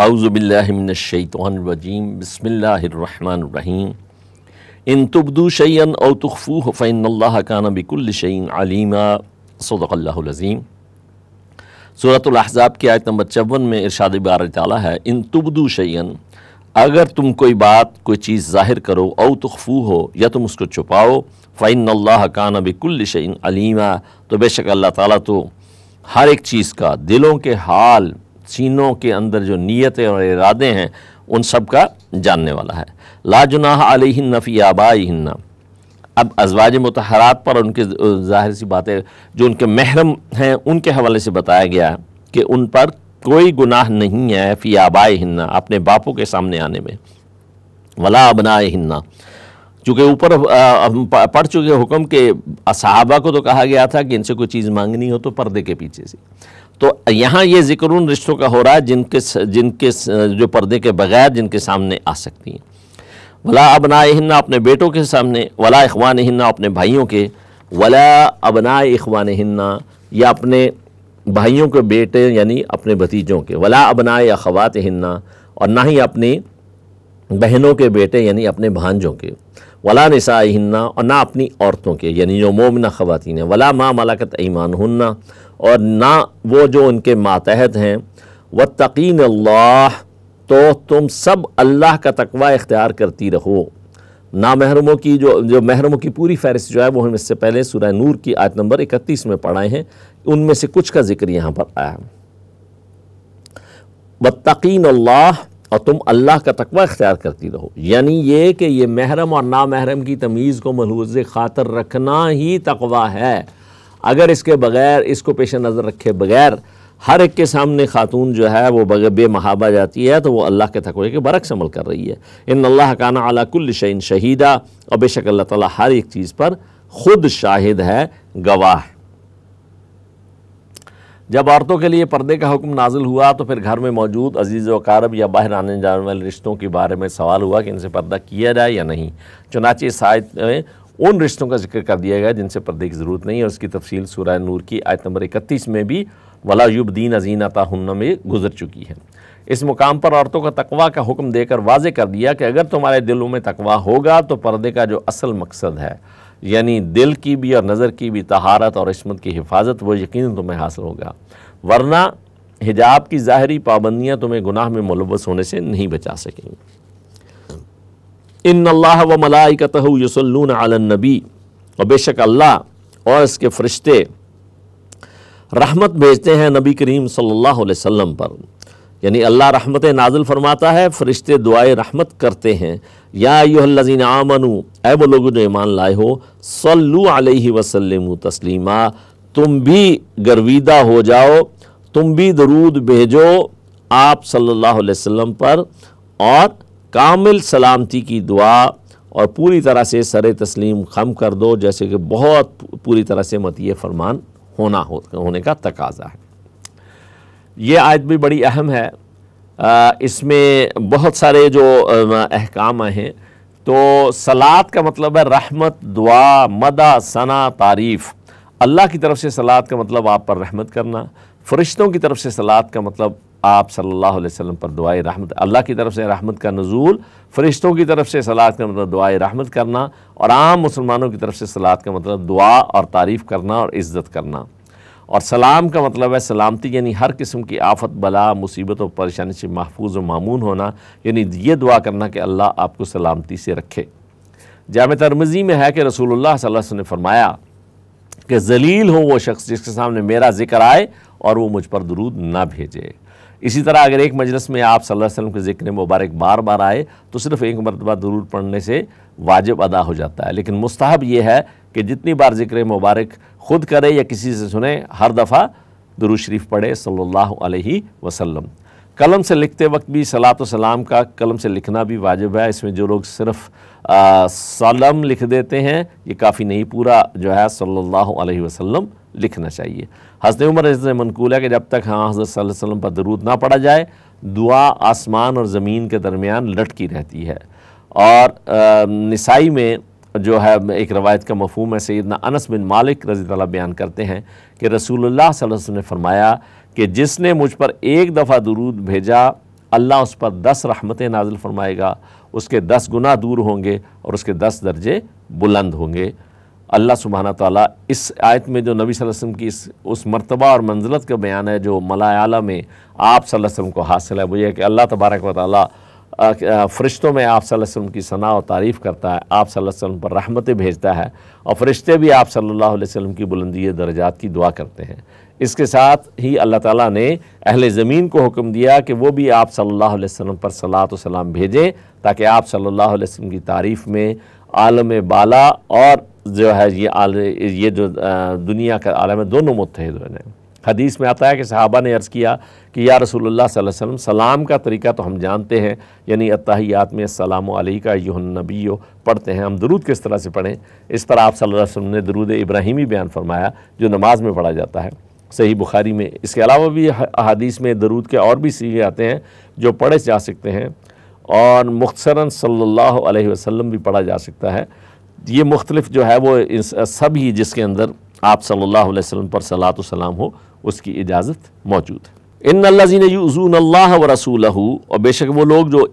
आउज़बिल्लिमिनशैतवानरजीम बसमीम इन तबदू शैन और तखफ़ू फ़ैन कान बिकुल शैन आलिमा सदक़ल्लाज़ीम सूरतलाहज़ाब की आयत नंबर चौवन में इरशाद बार ताली है इन तबदू शैन अगर तुम कोई बात कोई चीज़ ज़ाहिर करो और तखफ़ू हो या तुम उसको छुपाओ फ़ैन अल्लाह कान अलीमा तो बेशक अल्लाह ताली तो हर एक चीज़ का दिलों के हाल सीनों के अंदर जो नीयतें और इरादे हैं उन सब का जानने वाला है लाजुनाह अलहिन्न फ़ी अब अजवाज मतहरात पर उनके जाहिर सी बातें जो उनके महरम हैं उनके हवाले से बताया गया कि उन पर कोई गुनाह नहीं है फ़ी आबाई हिन्ना अपने बापों के सामने आने में वला अबनाए हिन्ना चूँकि ऊपर पढ़ चुके हुक्म के असहाबा को तो कहा गया था कि इनसे कोई चीज़ मांगनी हो तो पर्दे के पीछे से तो यहाँ ये जिक्र उन रिश्तों का हो रहा है जिनके जिनके जो पर्दे के बगैर जिनके सामने आ सकती हैं वला अबना हिन्ना अपने बेटों के सामने वला अखवान हिन्ना अपने भाइयों के वला अबना अखवान हिन्ना या अपने भाइयों के बेटे यानी अपने भतीजों के वला अबना या खवात हिन्ना और ना ही अपनी बहनों के बेटे यानी अपने भांजों के वला नसा हिन्ना और ना अपनी औरतों के यानी जो मोमिना ख़वान हैं वला माँ मलाकत ईमान हन्ना और ना वो जो उनके मातहत हैं व तकीन अल्लाह तो तुम सब अल्लाह का तकवा इख्तियार करती रहो ना महरमों की जो जो महरमों की पूरी फहरिस्त जो है वो हम इससे पहले सूर्य नूर की आयत नंबर इकतीस में पढ़ाए हैं उनमें से कुछ का जिक्र यहाँ पर आया है तकीन अल्लाह और तुम अल्लाह का तकवा इख्तियार करती रहो यानी ये कि ये महरम और महरम की तमीज़ को मलहूज ख़ातर रखना ही तकवा है अगर इसके बगैर इसको पेश नज़र रखे बगैर हर एक के सामने खातून जो है वो बे महाबा जाती है तो वो अल्लाह के तकवे के बरक्स अमल कर रही है इन अल्लाह काना अला कुल शैन शहीदा और बेशक अल्लाह ताला हर एक चीज़ पर खुद शाहिद है गवाह है जब औरतों के लिए पर्दे का हुक्म नाजिल हुआ तो फिर घर में मौजूद अजीज़ वकारब या बाहर आने जाने वाले रिश्तों के बारे में सवाल हुआ कि इनसे पर्दा किया जाए या नहीं चुनाचे साइद में उन रिश्तों का जिक्र कर दिया गया जिनसे पर्दे की ज़रूरत नहीं है उसकी तफसील सूर्य नूर की आयत नंबर इकतीस में भी दीन अजीन अताहन्ना में गुजर चुकी है इस मुकाम पर औरतों का तकवा का हुक्म देकर वाजे कर दिया कि अगर तुम्हारे दिलों में तकवा होगा तो पर्दे का जो असल मकसद है यानी दिल की भी और नज़र की भी तहारत और इसमत की हिफाजत वो यकीन तुम्हें हासिल होगा वरना हिजाब की ज़ाहरी पाबंदियाँ तुम्हें गुनाह में मुलवस होने से नहीं बचा सकेंगी इन अल्लाह व मलाइकत यसल्लून और बेशक अल्लाह और इसके फरिश्ते रहमत भेजते हैं नबी करीम सल्लल्लाहु अलैहि वसल्लम पर यानी अल्लाह रहमत नाजिल फरमाता है फरिश्ते दुआए रहमत करते हैं या यूहल्लिन आमनु ए वो लोग जो ईमान लाए हो सल्लु अलैहि वसल्लम तस्लीमा तुम भी गर्विदा हो जाओ तुम भी दरूद भेजो आप सल्लल्लाहु अलैहि वसल्लम पर और कामिल सलामती की दुआ और पूरी तरह से सर तस्लीम खम कर दो जैसे कि बहुत पूरी तरह से मतिय फरमान होना हो, होने का तकाजा है ये आयत भी बड़ी अहम है इसमें बहुत सारे जो अहकाम हैं तो सलात का मतलब है रहमत दुआ मदा सना तारीफ़ अल्लाह की तरफ से सलात का मतलब आप पर रहमत करना फ़रिश्तों की तरफ से सलात का मतलब आप सल्लल्लाहु अलैहि वसल्लम पर दुआए रहमत अल्लाह की तरफ से रहमत का नज़ूल फ़रिश्तों की तरफ से सलाद का मतलब दुआए रहमत करना और आम मुसलमानों की तरफ से सलाद का मतलब दुआ और तारीफ़ करना और इज़्ज़त करना और सलाम का मतलब है सलामती यानी हर किस्म की आफत बला मुसीबत और परेशानी से महफूज और मामून होना यानी ये दुआ करना कि अल्लाह आपको सलामती से रखे जाम तरमजी में है कि रसूलुल्लाह सल्लल्लाहु अलैहि वसल्लम ने फरमाया कि जलील हो वो शख्स जिसके सामने मेरा जिक्र आए और वो मुझ पर दरूद ना भेजे इसी तरह अगर एक मजलस में आप सल्लल्लाहु अलैहि वसल्लम के जिक्र मुबारक बार बार आए तो सिर्फ़ एक मरतबा दरूर पढ़ने से वाजिब अदा हो जाता है लेकिन मुस्तहब यह है कि जितनी बार जिक्र मुबारक ख़ुद करें या किसी से सुने हर दफ़ा दरू शरीफ पढ़े सल्लल्लाहु अलैहि वसल्लम कलम से लिखते वक्त भी सलात सलाम का कलम से लिखना भी वाजिब है इसमें जो लोग सिर्फ सलम लिख देते हैं ये काफ़ी नहीं पूरा जो है सल्लल्लाहु अलैहि वसल्लम लिखना चाहिए हज़रत उमर इसने मनकूल है कि जब तक हाँ हज़रत वसल्लम पर दरूद ना पड़ा जाए दुआ आसमान और ज़मीन के दरमियान लटकी रहती है और नसाई में जो है एक रवायत का मफहम है सैदना अनस बिन मालिक रजी बयान करते हैं कि रसूल सल्लल्लाहु अलैहि वसल्लम ने फरमाया कि जिसने मुझ पर एक दफ़ा दुरूद भेजा अल्लाह उस पर दस रहमतें नाजिल फरमाएगा उसके दस गुना दूर होंगे और उसके दस दर्जे बुलंद होंगे अल्लाह सुबहाना ताली इस आयत में जो नबी वसम की इस उस मरतबा और मंजिलत का बयान है जो मलायाला में आप वसम को हासिल है वो ये कि अल्लाह तबारक व फ़रिश्तों में आप वसम की सना और तारीफ़ करता है आप वसम पर रहमतें भेजता है और फ़रिश्ते भी आप सल्लल्लाहु अलैहि वसल्लम की बुलंदी दर्जात की दुआ करते हैं इसके साथ ही अल्लाह ताला ने अहले ज़मीन को हुक्म दिया कि वो भी आप सल्लल्लाहु अलैहि वसल्लम पर सलात सलाम भेजें ताकि आप सल्लल्लाहु अलैहि वसल्लम की तारीफ़ में आलम बाला और जो है ये आल ये जो दुनिया का आलम है दोनों मुतहद बने हदीस में आता है कि सहाबा ने अर्ज़ किया कि या रसूलुल्लाह सल्लल्लाहु अलैहि वसल्लम सलाम का तरीका तो हम जानते हैं यानी अत्तहियात में सलाम का यहनबी पढ़ते हैं हम दरूद किस तरह से पढ़ें इस पर आप सल्लल्लाहु अलैहि वसल्लम ने दरूद इब्राहिमी बयान फरमाया जो नमाज में पढ़ा जाता है सही बुखारी में इसके अलावा भी अहादीस में दरूद के और भी सीगे आते हैं जो पढ़े जा सकते हैं और मुख्तसरा सल्लल्लाहु अलैहि वसल्लम भी पढ़ा जा सकता है ये मुख्तलिफ जो है वो सब ही जिसके अंदर आप सल्लल्लाहु अलैहि वसल्लम पर सलात सलाम हो उसकी इजाज़त मौजूद है इन अल्लाजीन यूज़ून अल्लाह व रसूल और बेशक वो लोग जो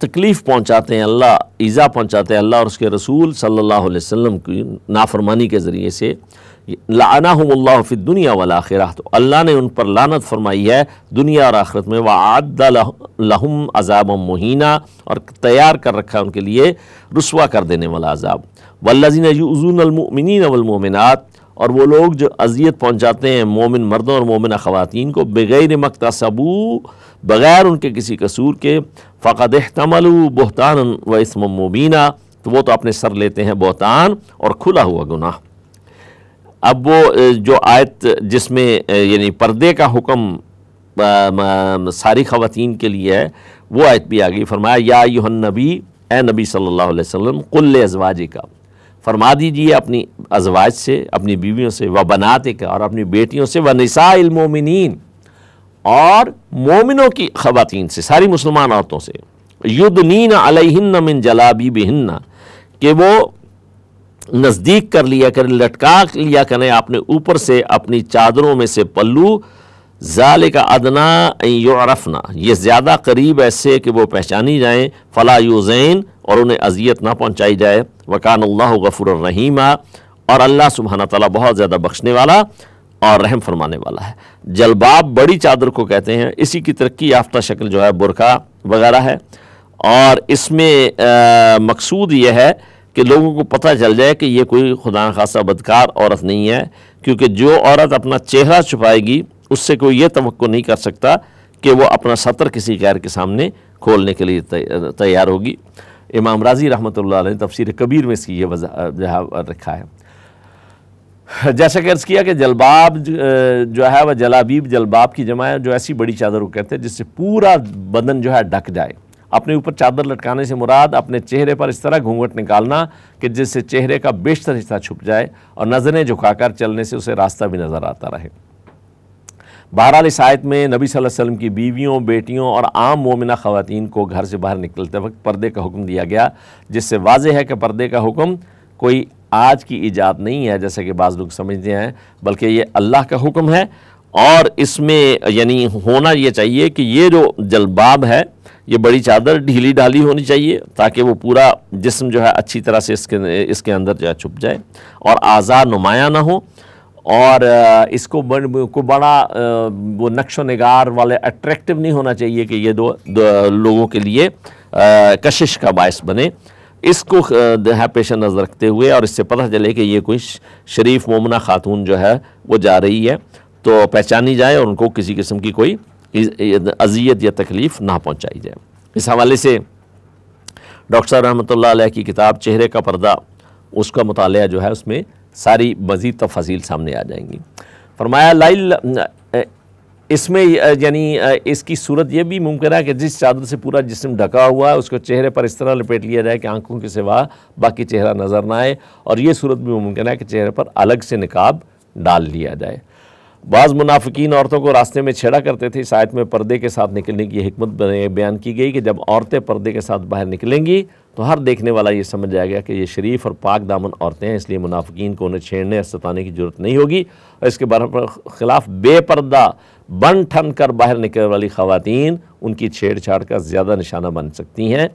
तकलीफ़ पहुँचाते हैं अल्लाह ईज़ा पहुँचाते हैं अल्लाह और उसके रसूल सल्लल्लाहु अलैहि वसल्लम की नाफरमानी के ज़रिए से लाना फिर दुनिया वाल आखिरा तो अल्लाह ने उन पर लानत फरमाई है दुनिया और आखिरत में लहम अजाब महीना और तैयार कर रखा है उनके लिए रसुआ कर देने वाला अजाब वल्लिन यूज़ूनमिन वलमोमिनत और वो लोग जो अजियत पहुँचाते हैं मोमिन मर्दों और मोमिन ख़वान को बग़ैर मकतसबू बग़ैर उनके किसी कसूर के फ़कद तमलू बहतान व इसम मुबीना तो वो तो अपने सर लेते हैं बहतान और खुला हुआ गुनाह अब वो जो आयत जिसमें यानी पर्दे का हुक्म सारी खवतिन के लिए है वो आयत भी आ गई फरमाया या यूहन नबी ए नबी सल्लल्लाहु अलैहि वसल्लम कुल अजवाज का फरमा दीजिए अपनी अजवाज से अपनी बीवियों से व बनाते का और अपनी बेटियों से व नसाइलमोमिन और मोमिनों की खवतिन से सारी मुसलमान औरतों से युद्ध नीन अलहन्न मिन जलाबी बिहन्ना कि वो नज़दीक कर लिया करें लटका लिया करें आपने ऊपर से अपनी चादरों में से पल्लू ज़ाल का अदना यरफना ये ज़्यादा करीब ऐसे कि वो पहचानी जाएँ फ़ला और उन्हें अजियत ना पहुँचाई जाए वकान अल्लाह गफुर रहीमा और अल्लाह सुबहाना तला बहुत ज़्यादा बख्शने वाला और रहम फरमाने वाला है जलबाब बड़ी चादर को कहते हैं इसी की तरक्की याफ्ता शक्ल जो है बुरका वगैरह है और इसमें मकसूद यह है कि लोगों को पता चल जाए कि ये कोई खुदा खासा बदकार औरत नहीं है क्योंकि जो औरत अपना चेहरा छुपाएगी उससे कोई ये तो नहीं कर सकता कि वो अपना सतर किसी गैर के सामने खोलने के लिए तैयार होगी इमाम राजी रहमत ने तफसर कबीर में इसकी ये वजह रखा है जैसा कि अर्ज़ किया कि जलबाब जो है वह जलाबीब जलबाब की जमा जो ऐसी बड़ी चादर को कहते हैं जिससे पूरा बदन जो है ढक जाए अपने ऊपर चादर लटकाने से मुराद अपने चेहरे पर इस तरह घूंघट निकालना कि जिससे चेहरे का बेशतर हिस्सा छुप जाए और नज़रें झुकाकर चलने से उसे रास्ता भी नज़र आता रहे बहरहाल इस आयत में नबी सल्लल्लाहु अलैहि वसल्लम की बीवियों बेटियों और आम मोमिना ख़वातीन को घर से बाहर निकलते वक्त पर्दे का हुक्म दिया गया जिससे वाज है कि पर्दे का हुक्म कोई आज की ईजाद नहीं है जैसे कि बाज़ लोग समझते हैं बल्कि ये अल्लाह का हुक्म है और इसमें यानी होना ये चाहिए कि ये जो जलबाब है ये बड़ी चादर ढीली डाली होनी चाहिए ताकि वो पूरा जिस्म जो है अच्छी तरह से इसके इसके अंदर जो है छुप जाए और आज़ा नुमाया ना हो और इसको को बड़ा वो नक्श नगार वाले अट्रैक्टिव नहीं होना चाहिए कि ये दो, दो लोगों के लिए कशिश का बायस बने इसको है पेश नज़र रखते हुए और इससे पता चले कि ये कोई शरीफ ममना खातून जो है वो जा रही है तो पहचानी जाए और उनको किसी किस्म की कोई अजियत या तकलीफ़ ना पहुँचाई जाए इस हवाले से डॉक्टर साहब रहमत की किताब चेहरे का पर्दा उसका मुताल जो है उसमें सारी मज़ीद तफसील सामने आ जाएंगी फरमाया लाइल इसमें यानी इसकी सूरत यह भी मुमकिन है कि जिस चादर से पूरा जिसम ढका हुआ है उसको चेहरे पर इस तरह लपेट लिया जाए कि आंखों के सिवा बाकी चेहरा नज़र ना आए और ये सूरत भी मुमकिन है कि चेहरे पर अलग से निकाब डाल लिया जाए बाज़ मुनाफिकीन औरतों को रास्ते में छेड़ा करते थे इस आयत में पर्दे के साथ निकलने की हमत बयान की गई कि जब औरतें पर्दे के साथ बाहर निकलेंगी तो हर देखने वाला ये समझ जाएगा कि ये शरीफ और पाक दामन औरतें हैं इसलिए मुनाफिकीन को उन्हें छेड़ने या सताने की जरूरत नहीं होगी और इसके ख़िलाफ़ बेपर्दा बन ठन कर बाहर निकलने वाली खवतान उनकी छेड़छाड़ का ज़्यादा निशाना बन सकती हैं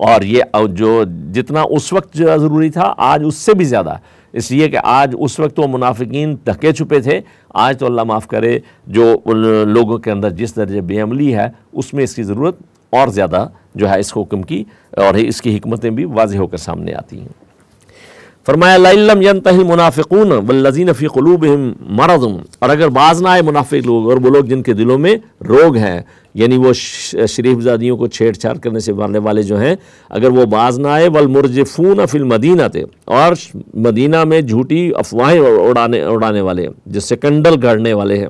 और ये जो जितना उस वक्त ज़रूरी था आज उससे भी ज़्यादा इसलिए कि आज उस वक्त वो मुनाफिकीन धके छुपे थे आज तो अल्लाह माफ़ करे जो उन लोगों के अंदर जिस दर्ज बेअमली है उसमें इसकी ज़रूरत और ज़्यादा जो है इस हुक्म की और इसकी हमतें भी वाजह होकर सामने आती हैं फरमाया तहिल मुनाफिकून वल्लजीन फ़ी क़लूब मरद और अगर बाज ना आए मुनाफिक लोग और वो लोग जिनके दिलों में रोग हैं यानी वो शरीफजादियों को छेड़छाड़ करने से मारने वाले जो हैं अगर वो बाज ना आए वलमुरजफून फिल मदीना थे और मदीना में झूठी अफवाहें उड़ाने उड़ाने वाले जिससे कंडल गढ़ने वाले हैं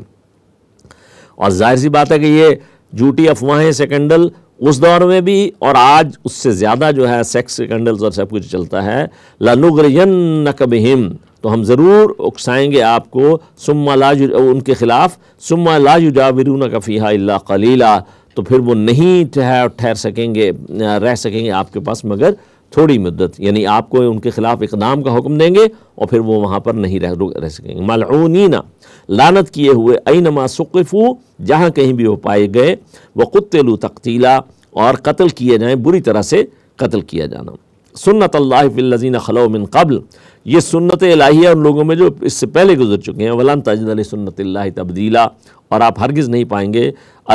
और जाहिर सी बात है कि ये झूठी अफवाहें सेकंडल उस दौर में भी और आज उससे ज़्यादा जो है सेक्स स्कैंडल्स और सब कुछ चलता है लनुग्रयन कबहिम तो हम ज़रूर उकसाएंगे आपको सुम्मा लाज उनके ख़िलाफ़ सुम्मा लाजुजावरून कफ़ीहा इल्ला कलीला तो फिर वो नहीं ठहर ठहर सकेंगे रह सकेंगे आपके पास मगर थोड़ी मदद यानी आपको उनके खिलाफ इकदाम का हुक्म देंगे और फिर वो वहाँ पर नहीं रह रह सकेंगे मलूनी लानत किए हुए ऐ नमा सुकफ़ू जहाँ कहीं भी वो पाए गए वह कुत्तलू तकतीला और कत्ल किए जाएँ बुरी तरह से कत्ल किया जाना सुन्नत फ़िल्लिन ख़लोमिन मिन कबल ये सुन्नत लाही उन लोगों में जो इससे पहले गुजर चुके हैं वलान तजन सुन्नत तब्दीला और आप हरगिज़ नहीं पाएंगे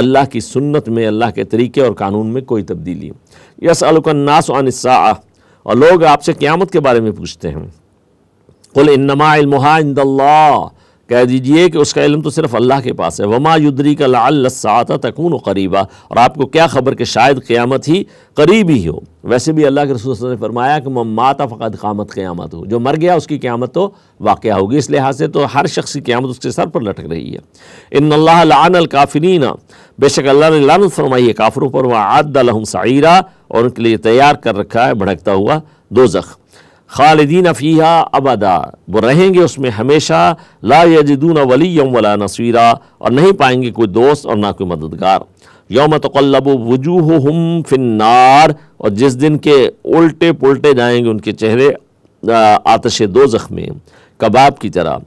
अल्लाह की सुन्नत में अल्लाह के तरीके और कानून में कोई तब्दीली यस अलकन्नास और लोग आपसे क़्यामत के बारे में पूछते हैं कुल इनमा इल्मा इंदल्ला कह दीजिए कि उसका इलम तो सिर्फ अल्लाह के पास है वमा युद्री का लालसाता तकून करीबा और आपको क्या खबर कि शायद क़्यामत ही करीब ही हो वैसे भी अल्लाह के रसूल ने फरमाया कि ममाता फ़कत क़ामत क़्यामत हो जो मर गया उसकी क़्यामत तो वाक़ होगी इस लिहाज से तो हर शख्स की क़्यामत उसके सर पर लटक रही है इन लान बेशक अल्लाह ने लान फरमाई है काफरों पर वह आदल साइरा और उनके लिए तैयार कर रखा है भड़कता हुआ दो जख्म खालदीन फ़ीहा अबदा वो रहेंगे उसमें हमेशा ला यजदून यम वला नसीरा और नहीं पाएंगे कोई दोस्त और ना कोई मददगार योम तकल्लब वजूह हम फिन्नार और जिस दिन के उल्टे पुलटे जाएंगे उनके चेहरे आतश दो ज़ख्मी कबाब की तरह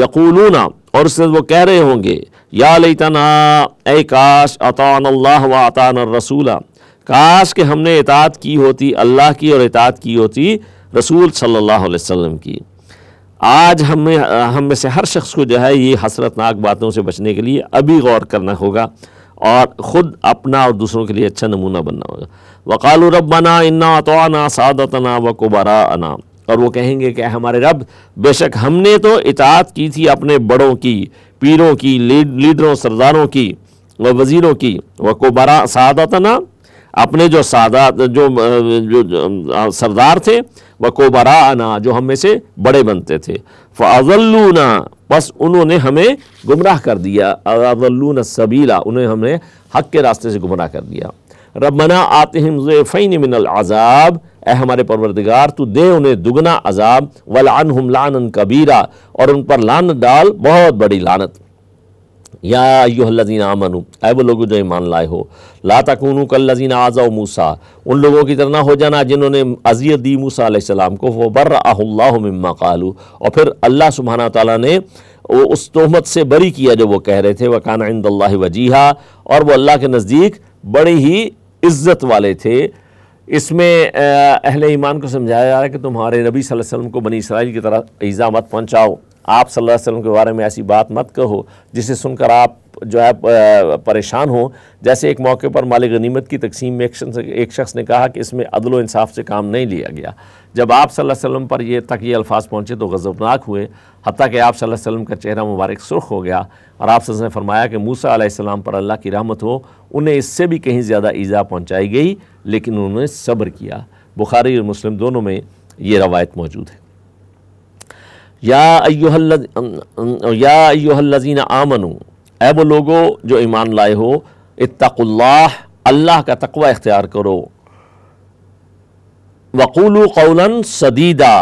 यकूलूना और उससे वो कह रहे होंगे या लतना ए काश अतान अल्लाह व अतान रसूला काश के हमने इतात की होती अल्लाह की और इतात की होती रसूल सल्लल्लाहु अलैहि वसल्लम की आज हमें हम में से हर शख्स को जो है ये हसरतनाक बातों से बचने के लिए अभी गौर करना होगा और ख़ुद अपना और दूसरों के लिए अच्छा नमूना बनना होगा वकाल रबाना इन्ना तोाना सादतना व कुबारा अना और वो कहेंगे कि हमारे रब बेशक हमने तो इतात की थी अपने बड़ों की पीरों की लीडरों सरदारों की व वज़ीरों की व कुबारा सादतना अपने जो सादात जो, जो, जो, जो सरदार थे वकोबरा आना जो हम में से बड़े बनते थे फ़ाजल्लूना बस उन्होंने हमें गुमराह कर दिया अजल्लून सबीला उन्हें हमने हक के रास्ते से गुमराह कर दिया रबना आतिम ज़ैफ़ैन मिनल अजाब ए हमारे परवरदिगार तो दे उन्हें दुगना अजाब वलान हम लान कबीरा और उन पर लानत डाल बहुत बड़ी लानत या यूहलजीन आमनु ऐ वो लोग जो ईमान लाए हो ला तकून कल्लजीन आज़ा मूसा उन लोगों की तरह ना हो जाना जिन्होंने अजीय दी मूसा सलाम को वो बर मम्मा कालू और फिर अल्लाह सुबहाना ताली ने वो उस तहमत से बरी किया जो वो कह रहे थे वकाना इंदल्ला वजीहा और वह अल्लाह के नज़दीक बड़े ही इज़्ज़त वाले थे इसमें अहल ईमान को समझाया जा रहा है कि तुम्हारे नबी वसल्लम को बनी इसराइल की तरह ईज़ा मत पहुँचाओ आप सल्लल्लाहु अलैहि वसल्लम के बारे में ऐसी बात मत कहो जिसे सुनकर आप जो है परेशान हो जैसे एक मौके पर मालिक गनीमत की तकसीम में एक शख्स ने कहा कि इसमें अदल इंसाफ से काम नहीं लिया गया जब आप सल्लल्लाहु अलैहि वसल्लम पर ये तक ये अल्फाज पहुँचे तो गज़बनाक हुए हती कि आप सल्लल्लाहु अलैहि वसल्लम का चेहरा मुबारक सुर्ख हो गया और आप ने फरमाया कि मूसा आसमाम पर अल्लाह की रहमत हो उन्हें इससे भी कहीं ज़्यादा ईज़ा पहुँचाई गई लेकिन उन्होंने सब्र किया बुखारी और मुस्लिम दोनों में ये रवायत मौजूद है या अयोहल्लजीन अं- अं- अं- आमनु ऐ वो लोगो जो ईमान लाए हो इत्तकुल्लाह अल्लाह का तकवा इख्तियार करो वक़ुलू कौलन सदीदा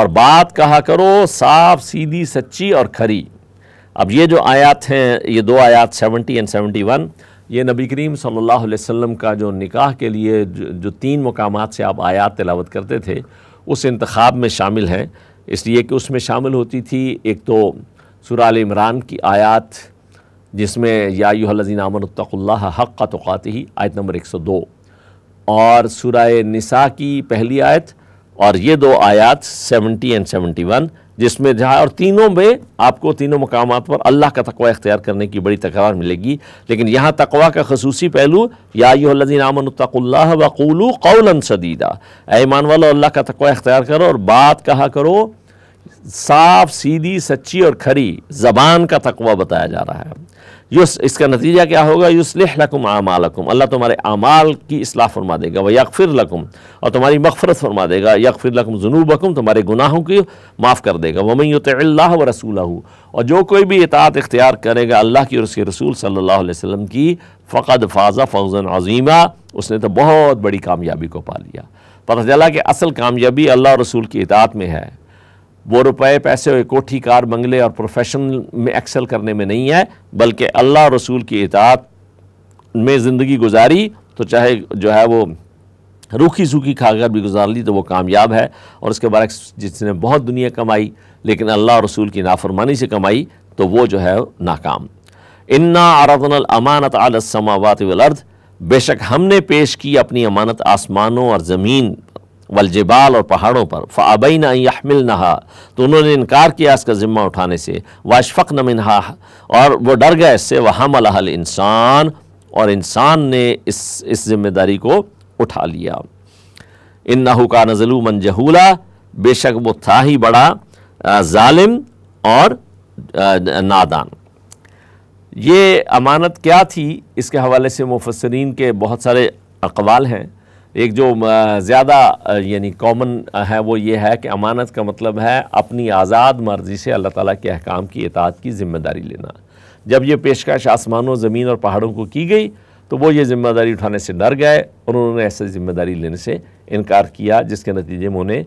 और बात कहा करो साफ सीधी सच्ची और खरी अब ये जो आयात हैं ये दो आयात 70 एंड 71 ये नबी करीम सल्लल्लाहु अलैहि वसल्लम का जो निकाह के लिए जो, जो तीन मकाम से आप आयात तिलावत करते थे उस इंतखाब में शामिल हैं इसलिए कि उसमें शामिल होती थी एक तो सुराल इमरान की आयात जिसमें याजीन अमनतल्ला हक़ का तोक़ात ही आयत नंबर 102 और सुराय निसा की पहली आयत और ये दो आयात 70 एंड 71 जिसमें जहाँ और तीनों में आपको तीनों मकाम पर अल्लाह का तकवा इख्तियार करने की बड़ी तकरार मिलेगी लेकिन यहाँ तकवा का खसूसी पहलू यादी आमनतल्ला वक़ूलू कौलन सदीदा ऐमान वालो अल्लाह का तकवा इख्तियार करो और बात कहा करो साफ सीधी सच्ची और खरी ज़बान का तकवा बताया जा रहा है युस इसका नतीजा क्या होगा युसलिह लकुम आमालकुम अल्लाह तुम्हारे आमाल की असलाह फरमा देगा वह यकफिर लकुम और तुम्हारी मगफरत फरमा देगा यकफिर लकुम जुनूबकुम तुम्हारे गुनाहों की माफ़ कर देगा वमई तो व रसूल और जो कोई भी इतात इख्तियार करेगा अल्लाह की और उसके रसूल सल्ला वसम की फ़क़द फाजा फौजन अजीमा उसने तो बहुत बड़ी कामयाबी को पा लिया पता चला कि असल कामयाबी अल्लाह रसूल की इतात में है वो रुपए पैसे कोठी कार बंगले और प्रोफेशन में एक्सेल करने में नहीं है बल्कि अल्लाह रसूल की इतात में ज़िंदगी गुजारी तो चाहे जो है वो रूखी सूखी खाकर भी गुजार ली तो वो कामयाब है और उसके बारे जिसने बहुत दुनिया कमाई लेकिन अल्लाह रसूल की नाफरमानी से कमाई तो वो जो है नाकाम इन्ना आरदन अमानत आलसमावत वर्द बेशक हमने पेश की अपनी अमानत आसमानों और ज़मीन वलजबाल और पहाड़ों पर फ़ाबैन यहमिल नहा तो उन्होंने इनकार किया इसका ज़िम्मा उठाने से वाशफ़ नमिनहा और वो डर गए इससे वह अहल इंसान और इंसान ने इस इस जिम्मेदारी को उठा लिया इन नहू का नजलू मन जहूला बेशक वो था ही बड़ा ालिम और नादान ये अमानत क्या थी इसके हवाले से मुफसरीन के बहुत सारे अकवाल हैं एक जो ज़्यादा यानी कॉमन है वो ये है कि अमानत का मतलब है अपनी आज़ाद मर्ज़ी से अल्लाह ताला के अहकाम की इतात की ज़िम्मेदारी लेना जब ये पेशकश आसमानों ज़मीन और पहाड़ों को की गई तो वो ये ज़िम्मेदारी उठाने से डर गए और उन्होंने ऐसे ज़िम्मेदारी लेने से इनकार किया जिसके नतीजे में उन्हें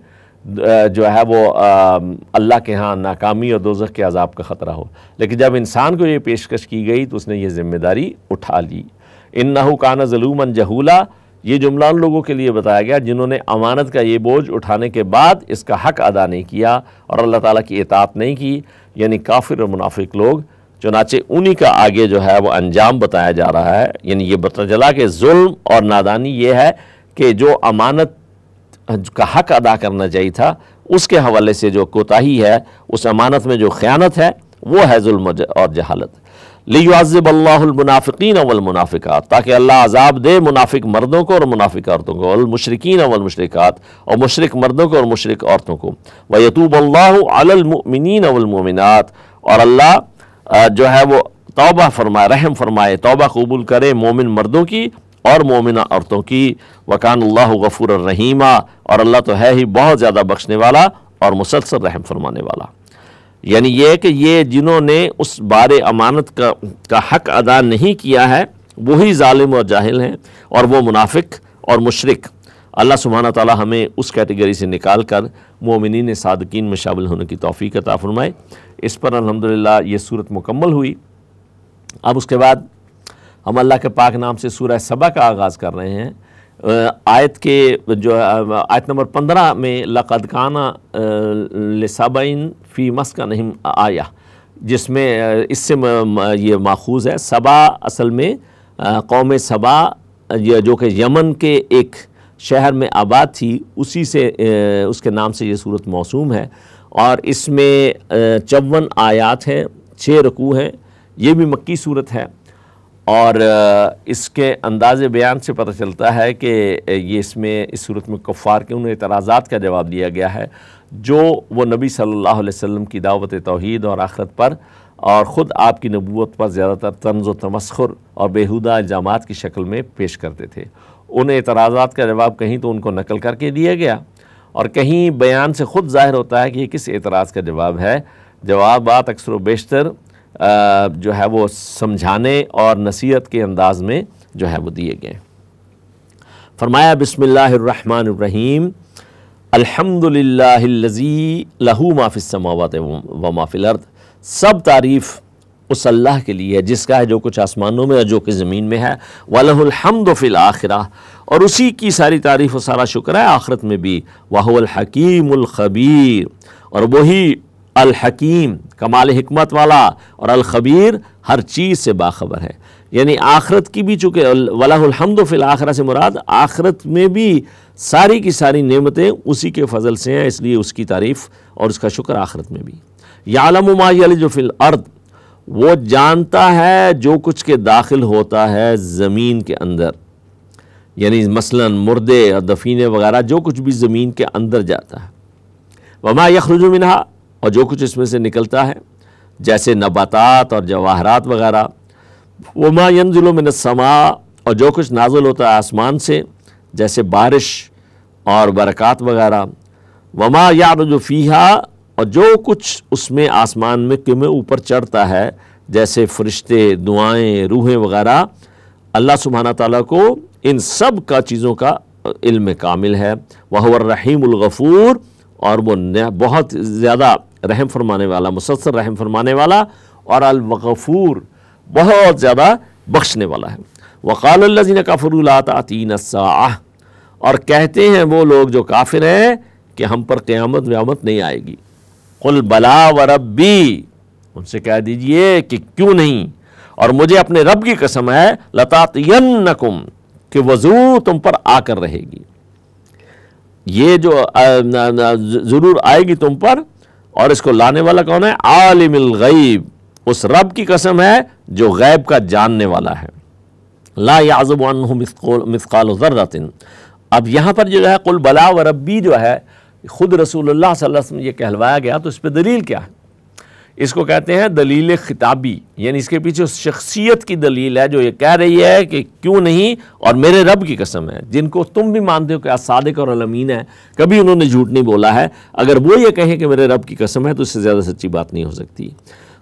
जो है वो अल्लाह के यहाँ नाकामी और दोजख के अजाब का ख़तरा हो लेकिन जब इंसान को ये पेशकश की गई तो उसने ये ज़िम्मेदारी उठा ली इन काना जलूमन जहूला ये जुमला उन लोगों के लिए बताया गया जिन्होंने अमानत का ये बोझ उठाने के बाद इसका हक अदा नहीं किया और अल्लाह ताला की इतात नहीं की यानी काफिर और मुनाफिक लोग चुनाचे उन्हीं का आगे जो है वो अंजाम बताया जा रहा है यानी ये बता चला कि जुल्म और नादानी ये है कि जो अमानत का हक अदा करना चाहिए था उसके हवाले से जो कोताही है उस अमानत में जो ख़यानत है वो है जुल्म और जहालत लियाज़बल्लामुनाफ़िकीन अवलमनाफ़िकात ताकि अल्लाह आज़ाब दे मुनाफिक मर्दों को और मुनाफिक औरतों को अलमशरकिन अवलमशरक़ात और मशरक मर्दों को और मशरक औरतों को व अल्लामिन अवलमोमिनत और अल्लाह जो है वो तोबा फरमाए रहम फरमाए तोबा कबूल करे मोमिन मर्दों की और मोमिन औरतों की वकान अल्ला गफूर रहीमा और अल्लाह तो है ही बहुत ज़्यादा बख्शने वाला और मुसलसल रहम फरमाने वाला यानी यह कि ये जिन्होंने उस बार अमानत का का हक अदा नहीं किया है वही ालिम और जाहिल हैं और वो मुनाफिक और मशरक अल्लाह सुबहाना ताली हमें उस कैटेगरी से निकाल कर मोमिन सदकिन में शामिल होने की तोफ़ी का ताफ़रमाए इस पर अलहमदिल्ला ये सूरत मुकम्मल हुई अब उसके बाद हम अल्लाह के पाक नाम से सूर सबा का आगाज़ कर रहे हैं आयत के जो आयत नंबर पंद्रह में लकदकाना लसाबाइन फ़ी मस्का नहीं आया जिसमें इससे ये माखूज है सबा असल में कौम सबा जो कि यमन के एक शहर में आबाद थी उसी से उसके नाम से ये सूरत मौसूम है और इसमें चौवन आयात हैं छः रकू हैं ये भी मक्की सूरत है और इसके अंदाज बयान से पता चलता है कि ये इसमें इस सूरत में कुफ़ार के उन एतराज़ात का जवाब दिया गया है जो वो नबी सल्लल्लाहु अलैहि वसल्लम की दावत तोहद और आखरत पर और ख़ुद आपकी नबूत पर ज़्यादातर तंज व तमस्खुर और बेहुदा इल्ज़ाम की शक्ल में पेश करते थे उन एतराज़ा का जवाब कहीं तो उनको नकल करके दिया गया और कहीं बयान से ख़ुद ज़ाहिर होता है कि ये किस एतराज़ का जवाब है जवाब बात अक्सर बेशतर जो है वो समझाने और नसीहत के अंदाज में जो है वो दिए गए फरमाया बसमीम अल्हम्दुलिल्लाहिल्लज़ी लहू माफ़िस समावत व माफ़िल अर्द सब तारीफ़ उस अल्लाह के लिए है जिसका है जो कुछ आसमानों में और जो कि ज़मीन में है वलहमद फिल आखिरा और उसी की सारी तारीफ़ और सारा शुक्र है आखरत में भी वाहुल और वही अल हकीम कमाल हमत वाला और अल खबीर हर चीज़ से बाखबर है यानी आखरत की भी चूँकि वलाहमद फ़िल आखरा से मुराद आखरत में भी सारी की सारी नेमतें उसी के फजल से हैं इसलिए उसकी तारीफ़ और उसका शुक्र आखरत में भी यालम मायल फ़िल अर्द वो जानता है जो कुछ के दाखिल होता है ज़मीन के अंदर यानी मसलन मुर्दे और दफीने वगैरह जो कुछ भी ज़मीन के अंदर जाता है वमा यखरुज मिनहा और जो कुछ इसमें से निकलता है जैसे नबातात और जवाहरात वगैरह वो मायन ज़िलों में समा और जो कुछ नाजुल होता है आसमान से जैसे बारिश और बरक़ात वगैरह वमा या फ़ीहा और जो कुछ उसमें आसमान में क्यों ऊपर चढ़ता है जैसे फरिश्ते दुआएं रूहें वगैरह अल्लाह सुबहाना ताली को इन सब का चीज़ों का इल्म कामिल है वह रहीमगफ़ूर और वो बहुत ज़्यादा रहम फरमाने वाला मुसलसल रहम फरमाने वाला और अलगफूर बहुत ज़्यादा बख्शने वाला है वक़ालजीन काफरलातीन और कहते हैं वो लोग जो काफिर हैं कि हम पर क़्यामत व्यामत नहीं आएगी कुल बला व रबी उनसे कह दीजिए कि क्यों नहीं और मुझे अपने रब की कसम है लतातयनकुम कि वजू तुम पर आकर रहेगी ये जो ज़रूर आएगी तुम पर और इसको लाने वाला कौन है आलिमिल गईब उस रब की कसम है जो गैब का जानने वाला है ला याजबान मिसकाल अब यहाँ पर जो है कुल बला व रबी जो है ख़ुद रसूल सल्लल्लाहु अलैहि वसल्लम ये कहलवाया गया तो इस पर दलील क्या है इसको कहते हैं दलील खिताबी यानी इसके पीछे उस शख्सियत की दलील है जो ये कह रही है कि क्यों नहीं और मेरे रब की कसम है जिनको तुम भी मानते हो कि सादिक और अलमीन है कभी उन्होंने झूठ नहीं बोला है अगर वो ये कहें कि मेरे रब की कसम है तो इससे ज़्यादा सच्ची बात नहीं हो सकती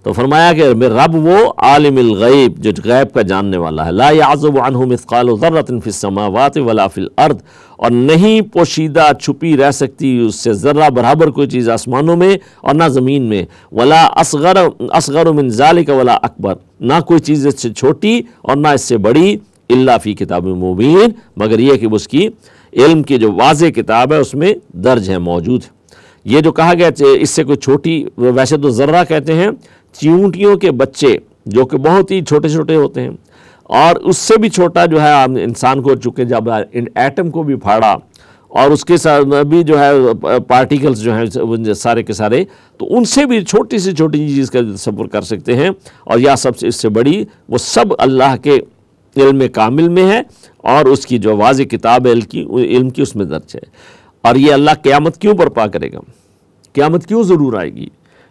तो फरमाया कि रब वो आलिमिल गैब जो गैब का जानने वाला है ला याजब अनहु मिसकाल ज़र्रतफ़िसमावात वलाफिल अर्द और नहीं पोशीदा छुपी रह सकती उससे ज़र्रा बराबर कोई चीज़ आसमानों में और ना ज़मीन में वला असगर असगर मिन ज़ालिक वला अकबर ना कोई चीज़ इससे छोटी और ना इससे बड़ी इल्ला फ़ी किताब मुबीन मगर यह कि उसकी इल्म की जो वाज किताब है उसमें दर्ज है मौजूद ये जो कहा गया इससे कोई छोटी वैसे तो ज़र्रा कहते हैं चींटियों के बच्चे जो कि बहुत ही छोटे छोटे होते हैं और उससे भी छोटा जो है हम इंसान को चुके जब एटम को भी फाड़ा और उसके साथ भी जो है पार्टिकल्स जो हैं सारे के सारे तो उनसे भी छोटी से छोटी चीज़ का सफ़र कर सकते हैं और या सबसे इससे बड़ी वो सब अल्लाह के इल्म कामिल में है और उसकी जो वाज किताब है इल्म की उसमें दर्ज है और ये अल्लाह क़्यामत क्यों बर्पा करेगा क़्यामत क्यों ज़रूर आएगी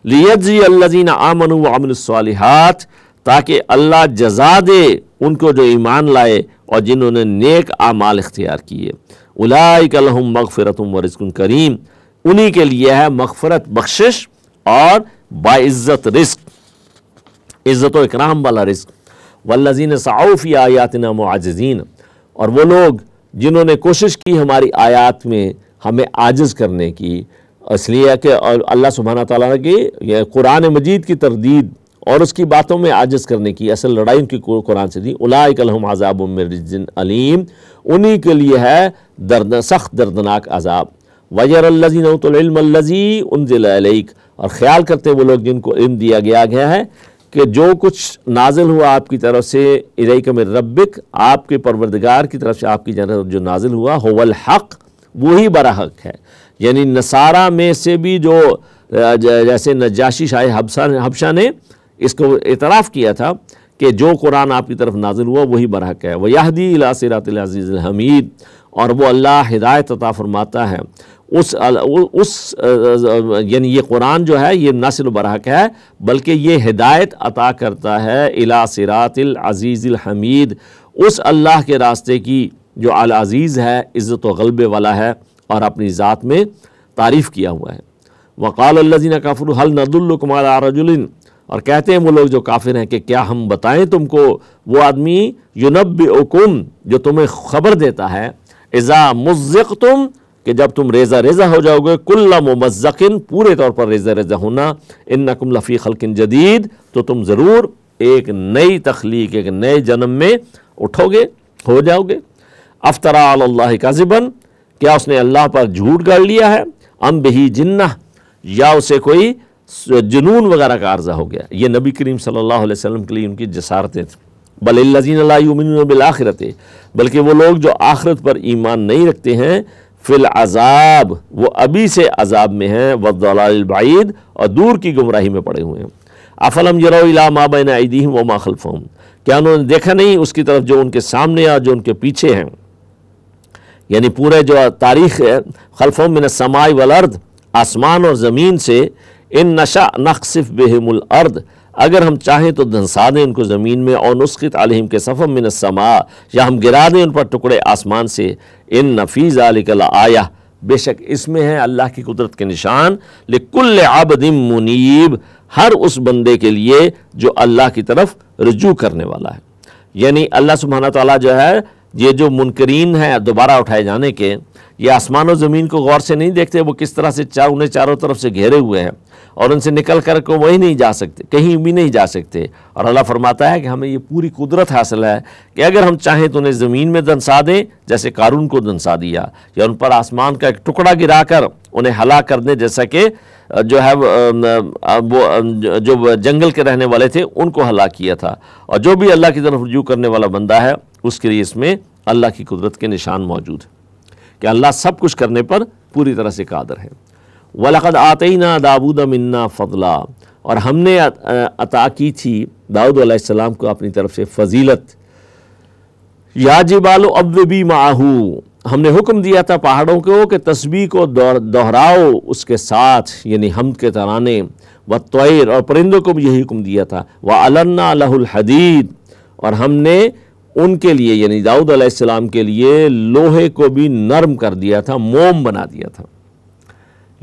लियजी अल्लाजीन आमन वामिलसालिहात ताकि अल्लाह जजा दे उनको जो ईमान लाए और जिन्होंने नेक आमाल इख्तियार किए उलाम मगफ़रत वरिस्कुन करीम उन्हीं के लिए है मगफ़रत बख्शिश और बाज़्ज़त रिस्क इज़्ज़त इकराम वाला रिस्क वल्लजीन साउफ़ी नाम आज़ीन और वो लोग जिन्होंने कोशिश की हमारी आयात में हमें आजज़ करने की इसलिए कि अल्लाह सुबहाना तौला की कुरान मजीद की तरदीद और उसकी बातों में आजस करने की असल लड़ाई उनकी कुरान से थी उलाकलम आज़ाब मिर्जिन अलीम उन्हीं के लिए है दर्द सख्त दर्दनाक आज़ाब वजर उन उनक और ख़्याल करते वो लोग जिनको इम दिया गया गया है कि जो कुछ नाजिल हुआ आपकी तरफ से इलेकम रबिक आपके परवरदगार की तरफ से आपकी जानब जो नाजिल हुआ होवल हक वही बरा हक है यानी नसारा में से भी जो जैसे नजाशी शाह हबसा हबशा ने इसको एतराफ़ किया था कि जो कुरान आपकी तरफ नाजिल हुआ वही बरहक है वहदी अलासरातज़ीज़ हमीद और वो अल्लाह हिदायत अता फरमाता है उस उस यानी ये कुरान जो है ये न सिर्फ बरहक है बल्कि ये हिदायत अता करता है अला सिरातिल हमीद उस अल्लाह के रास्ते की जो अल अज़ीज़ है इज़्ज़त व गलबे वाला है और अपनी ज़ात में तारीफ़ किया हुआ है वक़ाल अल्लाजीन काफर हल नदुल्लकुमार आरजुलिन और कहते हैं वो लोग जो काफिर हैं कि क्या हम बताएं तुमको वो आदमी युनब उकुम जो तुम्हें खबर देता है एज़ा मुज़क तुम कि जब तुम रेज़ा रेज़ा हो जाओगे कुल्ला मुमज़किन पूरे तौर पर रेज़ा रेज़ा होना इन नकुम लफ़ी खलकिन जदीद तो तुम ज़रूर एक नई तख्लीक एक नए जन्म में उठोगे हो जाओगे अफ्तरा अल्लाह काजिबन क्या उसने अल्लाह पर झूठ गढ़ लिया है अम बही जिन्ना या उसे कोई जुनून वगैरह का अर्जा हो गया ये नबी करीम सल्लल्लाहु अलैहि वसल्लम के लिए उनकी जसारतें थी बलजीन बिलाखरत बल्कि वो लोग जो आखरत पर ईमान नहीं रखते हैं फिल अजाब वो अभी से अजाब में हैं वदलाबाद और दूर की गुमराही में पड़े हुए हैं अफलम जरोला माबैन आईदीम व माखलफम क्या उन्होंने देखा नहीं उसकी तरफ जो उनके सामने और जो उनके पीछे हैं यानी पूरे जो तारीख है खलफ़ों न समाई वल अर्द आसमान और ज़मीन से इन नशा नक्सिफ बेहमुलर्द अर्द अगर हम चाहें तो धंसा दें उनको ज़मीन में और नुस्खित आलिम के सफ़म न समा या हम गिरा दें उन पर टुकड़े आसमान से इन नफीज़ आलिकल आया बेशक इसमें है अल्लाह की कुदरत के निशान लिकुल आबदिम मुनीब हर उस बंदे के लिए जो अल्लाह की तरफ रजू करने वाला है यानी अल्लाह सुबहाना तला जो है ये जो मुनकरीन हैं दोबारा उठाए जाने के ये आसमान और ज़मीन को गौर से नहीं देखते वो किस तरह से चार उन्हें चारों तरफ से घेरे हुए हैं और उनसे निकल कर को वही नहीं जा सकते कहीं भी नहीं जा सकते और अल्लाह फरमाता है कि हमें ये पूरी कुदरत हासिल है कि अगर हम चाहें तो उन्हें ज़मीन में दंसा दें जैसे कारून को दंसा दिया या उन पर आसमान का एक टुकड़ा गिरा कर उन्हें हला कर दें जैसा कि जो है वो जो जंगल के रहने वाले थे उनको हला किया था और जो भी अल्लाह की तरफ रजू करने वाला बंदा है उसके लिए इसमें अल्लाह की कुदरत के निशान मौजूद हैं कि अल्लाह सब कुछ करने पर पूरी तरह से कादर है वलक़द आते ना दाऊद मन्ना फ़ला और हमने अता की थी दाऊद आसमाम को अपनी तरफ से फजीलत या जिबाल अब माहू हमने हुक्म दिया था पहाड़ों को कि तस्बी को दोहराओ उसके साथ यानी हम के तराने व तोर और परिंदों को भी यही हुक्म दिया था व अलन्ना लहुल हदीद और हमने उनके लिए यानी दाऊद अलैहिस्सलाम के लिए लोहे को भी नरम कर दिया था मोम बना दिया था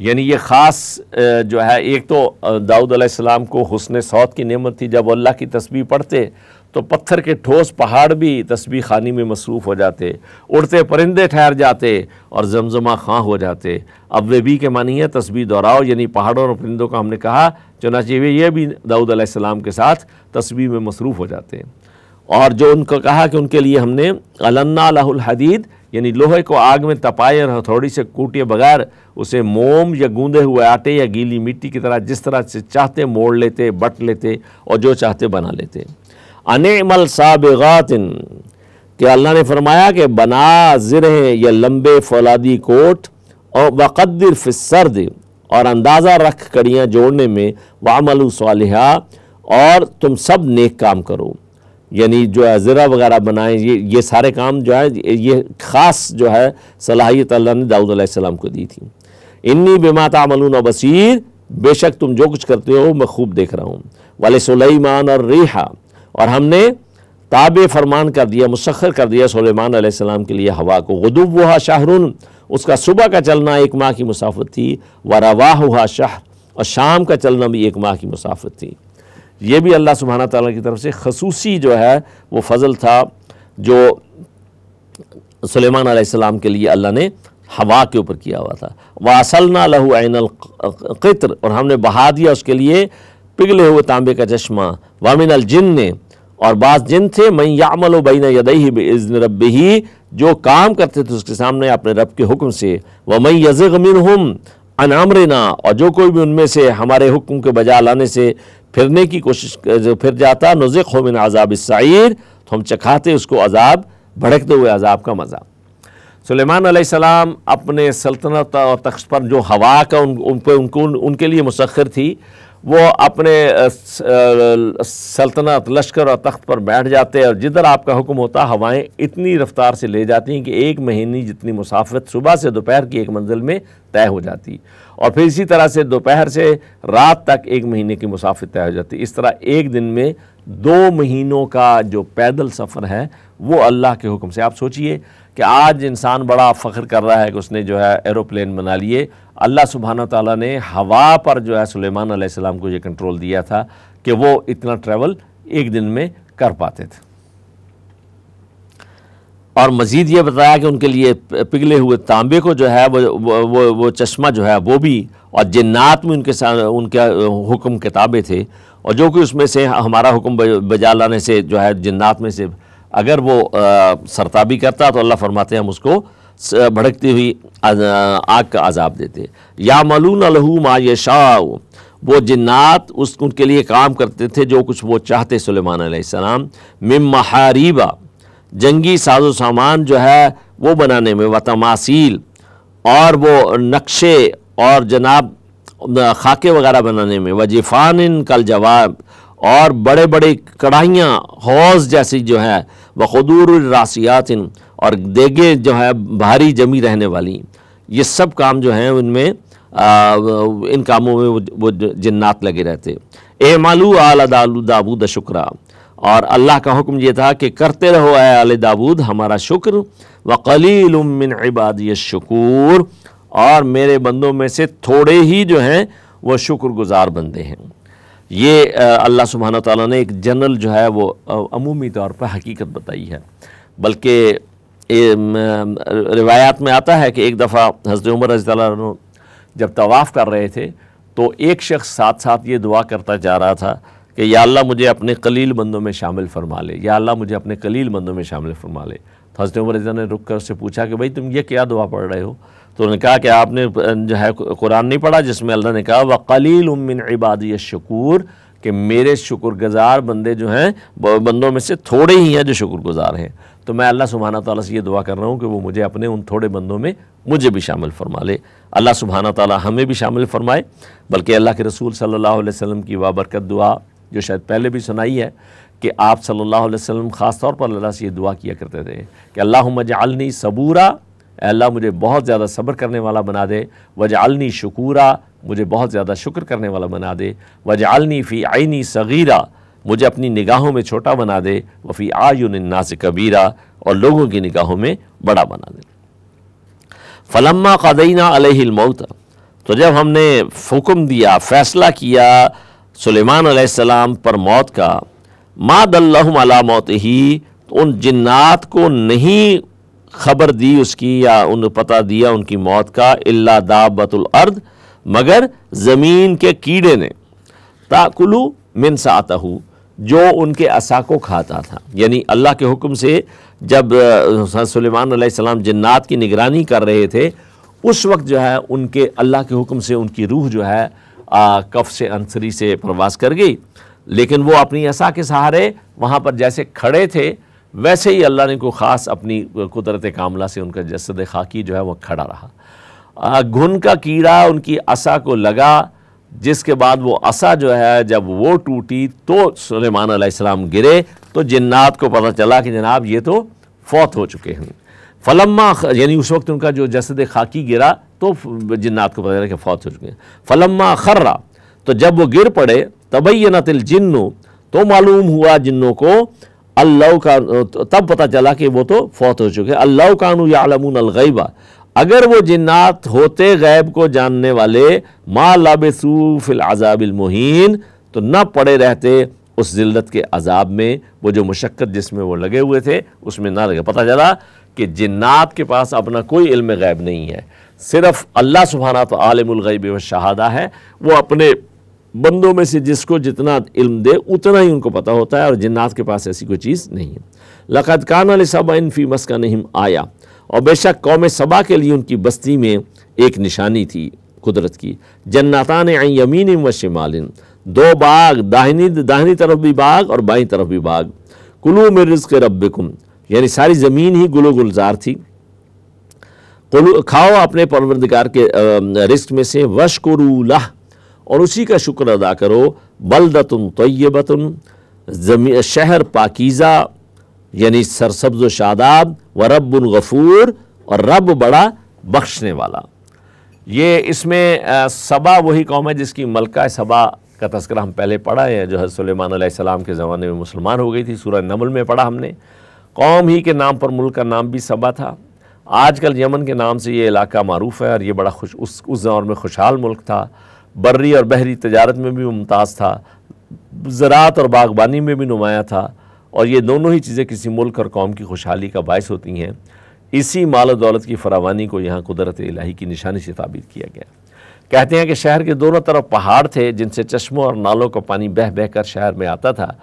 यानी ये ख़ास जो है एक तो दाऊद अलैहिस्सलाम को हुसन सौत की नेमत थी जब अल्लाह की तस्वीर पढ़ते तो पत्थर के ठोस पहाड़ भी तस्बीह खानी में मसरूफ़ हो जाते उड़ते परिंदे ठहर जाते और जमजमा खां हो जाते अब वे भी के मानिए तस्बीह दोहराओ यानी पहाड़ों और परिंदों का हमने कहा चुनाचे वे ये भी दाऊद अलैहिस्सलाम के साथ तस्बीह में मसरूफ़ हो जाते हैं और जो उनको कहा कि उनके लिए हमने अलन्ना लहुल हदीद यानी लोहे को आग में तपाए और हथौड़ी से कूटे बगैर उसे मोम या गूंदे हुए आटे या गीली मिट्टी की तरह जिस तरह से चाहते मोड़ लेते बट लेते और जो चाहते बना लेते अनमल साबगातिन कि अल्लाह ने फरमाया कि बना ज़रहें या लंबे फौलादी कोट और बकदर फिसर्द और अंदाज़ा रख कड़ियाँ जोड़ने में वामलू सालहा और तुम सब नेक काम करो यानी जो है ज़रा वगैरह बनाएं ये ये सारे काम जो है ये ख़ास जो है सलाहियत अल्लाह ने दाऊद सलाम को दी थी इन्नी बेमाता मलून बसीर बेशक तुम जो कुछ करते हो मैं खूब देख रहा हूँ वाले सुलेमान और रेहा और हमने ताब फरमान कर दिया मुसखर कर दिया सुलेमान सलाम के लिए हवा को गुदुब हुआ शाहरुन उसका सुबह का चलना एक माह की मुसाफत थी व रवा हुआ शाह और शाम का चलना भी एक माह की मुसाफत थी ये भी अल्लाह सुबहाना तौला की तरफ से खसूसी जो है वो फजल था जो सलेमान आसमाम के लिए अल्लाह ने हवा के ऊपर किया हुआ था वासलना लहू आइनल क़ित्र और हमने बहा दिया उसके लिए पिघले हुए तांबे का चश्मा वामिन जिन ने और बास जिन थे मैं यामल बैन यदही बज़न रब ही जो काम करते थे उसके सामने अपने रब के हुक्म से व मई यज़मिन हम अनामरेना और जो कोई भी उनमें से हमारे हुक्म के बजा लाने से फिरने की कोशिश फिर जाता नज़क खोमिन आज़ाब साइर तो हम चखाते उसको अजाब भड़कते हुए अजाब का मज़ा सुलेमान सलाम अपने सल्तनत और तख्त पर जो हवा का उन उन पर उनको उनके लिए मुसखर थी वो अपने सल्तनत लश्कर और तख्त पर बैठ जाते और जिधर आपका हुक्म होता हवाएं इतनी रफ्तार से ले जाती हैं कि एक महीने जितनी मुसाफत सुबह से दोपहर की एक मंजिल में तय हो जाती और फिर इसी तरह से दोपहर से रात तक एक महीने की मुसाफत तय हो जाती इस तरह एक दिन में दो महीनों का जो पैदल सफ़र है वो अल्लाह के हुक्म से आप सोचिए कि आज इंसान बड़ा फ़ख्र कर रहा है कि उसने जो है एरोप्लेन बना लिए अल्लाह सुबहाना ताली ने हवा पर जो है सुलेमान सलाम को ये कंट्रोल दिया था कि वो इतना ट्रैवल एक दिन में कर पाते थे और मज़ीद ये बताया कि उनके लिए पिघले हुए तांबे को जो है वो वो वो चश्मा जो है वो भी और जन्नात में उनके साथ उनके हुक्म किताबें थे और जो कि उसमें से हमारा हुक्म बजा लाने से जो है जन्नात में से अगर वो सरताबी करता तो अल्लाह फरमाते हैं हम उसको भड़कती हुई आग का आज़ाब देते या मलून अलहू मा शाह वो जन्ात उस उनके लिए काम करते थे जो कुछ वो चाहते सुलेमान सलाम मिम महारीबा जंगी साजो सामान जो है वो बनाने में व तमासील और वो नक्शे और जनाब खाके वगैरह बनाने में वजीफ़ान कल जवाब और बड़े बड़े कढ़ाइयाँ हौज जैसी जो है बखदूर रासियात और देगे जो है भारी जमी रहने वाली ये सब काम जो हैं उनमें इन कामों में वो, वो जन्नात लगे रहते ए मालू आल दाबूद शुक्रा और अल्लाह का हुक्म ये था कि करते रहो ए आल दाबूद हमारा शुक्र व कलील उमिन इबादी शकूर और मेरे बंदों में से थोड़े ही जो हैं वो शुक्रगुजार बंदे हैं ये अल्लाह सुबहाना तौला ने एक जनरल जो है वो अमूमी तौर पर हकीकत बताई है बल्कि रिवायात में आता है कि एक दफ़ा हज़रत उमर रज जब तवाफ़ कर रहे थे तो एक शख्स साथ साथ ये दुआ करता जा रहा था कि या अल्लाह मुझे अपने कलील बंदों में शामिल फरमा ले या अल्लाह मुझे अपने कलील बंदों में शामिल फरमा ले तो हज़रत उमर रजा ने रुक कर उससे पूछा कि भाई तुम ये क्या दुआ पढ़ रहे हो तो उन्होंने कहा कि आपने जो है कुरान नहीं पढ़ा जिसमें अल्लाह ने कहा कलील उमिन इबादी शकूर कि मेरे शुक्रगुजार बंदे जो हैं बंदों में से थोड़े ही हैं जो शुक्रगुजार हैं तो मैं अल्लाह सुबहाना ताली से ये दुआ कर रहा हूँ कि वो मुझे अपने उन थोड़े बंदों में मुझे भी शामिल फरमा ले अल्लाह सुबहाना ताली हमें भी शामिल फरमाए बल्कि अल्लाह के रसूल सल्ला वसम की वाबरकत दुआ जो शायद पहले भी सुनाई है कि आप सल्लल्लाहु अलैहि वसल्लम ख़ास तौर पर अल्लाह से ये दुआ किया करते थे कि अल्लाह मजालनी सबूरा अल्लाह मुझे बहुत ज़्यादा सब्र करने वाला बना दे वजालनी शकूरा मुझे बहुत ज़्यादा शुक्र करने वाला बना दे वजालनी फ़ी आइनी सगीरा मुझे अपनी निगाहों में छोटा बना दे वफ़ी आयुन नास कबीरा और लोगों की निगाहों में बड़ा बना दे फलम्मा कदईना अलहमौत तो जब हमने हुक्म दिया फ़ैसला किया सुलेमान सलाम पर मौत का माँ दल्लम अला मौत ही तो उन जिन्नात को नहीं खबर दी उसकी या उन पता दिया उनकी मौत का अल्ला दाबतुल अर्द मगर ज़मीन के कीड़े ने ताकुलू मिनसा हूँ जो उनके असा को खाता था यानी अल्लाह के हुक्म से जब सलेमान सलाम जन्नात की निगरानी कर रहे थे उस वक्त जो है उनके अल्लाह के हुक्म से उनकी रूह जो है आ, कफ से अंसरी से प्रवास कर गई लेकिन वो अपनी असा के सहारे वहाँ पर जैसे खड़े थे वैसे ही अल्लाह ने को ख़ास अपनी कुदरत कामला से उनका जसद खाकी जो है वह खड़ा रहा घुन का कीड़ा उनकी असा को लगा जिसके बाद वो असा जो है जब वो टूटी तो सलेमान अलैहिस्सलाम गिरे तो जन्नात को पता चला कि जनाब ये तो फौत हो चुके हैं फलम्मा यानी उस वक्त उनका जो जसद खाकी गिरा तो जन्नात को पता चला कि फौत हो चुके हैं फलम्मा खर्रा तो जब वो गिर पड़े नतिल जिन्नो तो मालूम हुआ जिन्नों को अल्लाह का तब पता चला कि वो तो फौत हो चुके अल्लाह कानू यालमून अलगैबा अगर वो जिन्नात होते गैब को जानने वाले माँ लाबसूफ़िल अजाबिलमोहन तो न पड़े रहते उस जिल्लत के अजाब में वो जो मशक्क़त जिसमें वो लगे हुए थे उसमें ना लगे पता चला कि जिन्नात के पास अपना कोई इल्म गैब नहीं है सिर्फ़ अल्लाह सुबहाना तो आलमगैब व शहादा है वो अपने बंदों में से जिसको जितना इल्म दे उतना ही उनको पता होता है और जन्नात के पास ऐसी कोई चीज़ नहीं है लक़त कान इन फ़ी मस्का नहीं आया और बेशक कौम सबा के लिए उनकी बस्ती में एक निशानी थी कुदरत की जन्नाता ने आई यमीन व शमालिन दो बाग दाहिनी दाहिनी तरफ भी बाग और बाई तरफ भी बाग कुलू में के रब्बिकुम यानी सारी ज़मीन ही गुलो गुलजार थी खाओ अपने परवरदिगार के रिस्क में से वशकुरूलाह और उसी का शुक्र अदा करो बलदतन तयबतन शहर पाकिज़ा यानी सरसब्ज व शादाब व रब्बुल गफ़ूर और रब बड़ा बख्शने वाला ये इसमें सबा वही कौम है जिसकी मलका सबा का तस्करा हम पहले पढ़ा है जो है के ज़माने में मुसलमान हो गई थी सूरह नमल में पढ़ा हमने कौम ही के नाम पर मुल्क का नाम भी सबा था आजकल यमन के नाम से ये इलाका मरूफ है और ये बड़ा खुश उस उस दौर में खुशहाल मुल्क था बर्री और बहरी तजारत में भी मुमताज़ था ज़रात और बागबानी में भी नुमाया था और ये दोनों ही चीज़ें किसी मुल्क और कौम की खुशहाली का बायस होती हैं इसी माल और दौलत की फरावानी को यहाँ कुदरत इलाही की निशानी से ताबीर किया गया कहते हैं कि शहर के दोनों तरफ पहाड़ थे जिनसे चश्मों और नालों का पानी बह बह कर शहर में आता था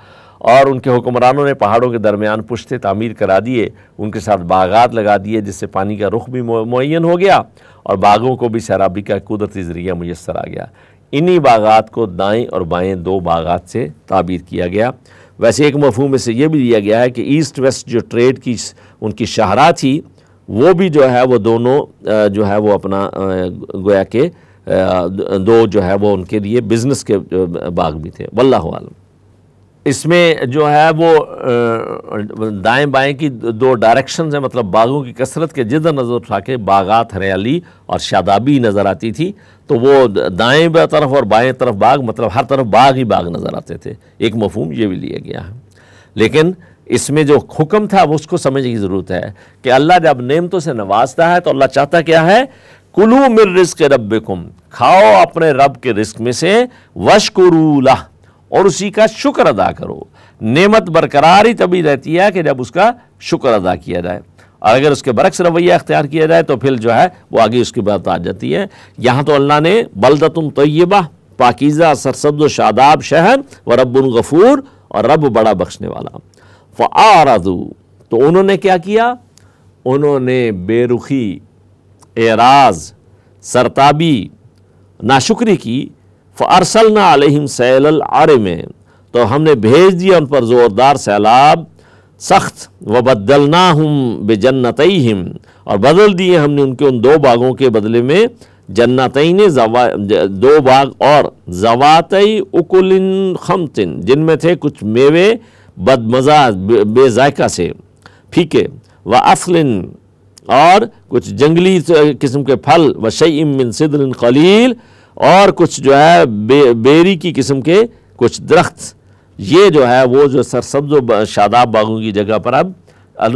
और उनके हुक्मरानों ने पहाड़ों के दरमियान पुश्ते तमीर करा दिए उनके साथ बागात लगा दिए जिससे पानी का रुख भी मुन हो गया और बागों को भी शराबी का कुदरती ज़रिया मैसर आ गया इन्हीं बागात को दाएँ और बाएँ दो बागात से ताबीर किया गया वैसे एक मफहू में से यह भी दिया गया है कि ईस्ट वेस्ट जो ट्रेड की उनकी शाहरा थी वो भी जो है वो दोनों जो है वो अपना गोया के दो जो है वो उनके लिए बिज़नेस के बाग भी थे वल्लम आलम इसमें जो है वो दाएं बाएं की दो डायरेक्शन हैं मतलब बागों की कसरत के जिधर नज़र उठा के बागात हरियाली और शादाबी नज़र आती थी तो वो दाएं तरफ और बाएं तरफ बाग मतलब हर तरफ बाग ही बाग नज़र आते थे एक मफहम ये भी लिया गया है लेकिन इसमें जो हुक्म था वो उसको समझने की ज़रूरत है कि अल्लाह जब नेमतों से नवाजता है तो अल्लाह चाहता क्या है कुलू मिर रिस्क रब खाओ अपने रब के रिस्क में से वशकुरूला और उसी का शुक्र अदा करो नेमत बरकरार ही तभी रहती है कि जब उसका शुक्र अदा किया जाए और अगर उसके बरक्स रवैया अख्तियार किया जाए तो फिर जो है वो आगे उसकी बात आ जाती है यहाँ तो अल्लाह ने बलदतुम तय्यबा पाकिज़ा सरसब्द शादाब शहर व रबुल गफूर और रब बड़ा बख्शने वाला फ़ारदू तो उन्होंने क्या किया उन्होंने बेरुखी एराज सरताबी नाशुक्री की फ़ारसलना आलहिम सैल आरे में तो हमने भेज दिया उन पर ज़ोरदार सैलाब सख्त व बदलना हम जन्नतई हिम और बदल दिए हमने उनके उन दो बागों के बदले में जन्नतई ने दो बाग और जवातई उकुलिन खमतिन जिनमें थे कुछ मेवे बदमज़ा बेजायका से फीके व असलिन और कुछ जंगली किस्म के फल व शईम मिन ख़लील कलील और कुछ जो है बे, बेरी की किस्म के कुछ दरख्त ये जो है वो जो सरसब्ज शादाब बागों की जगह पर अब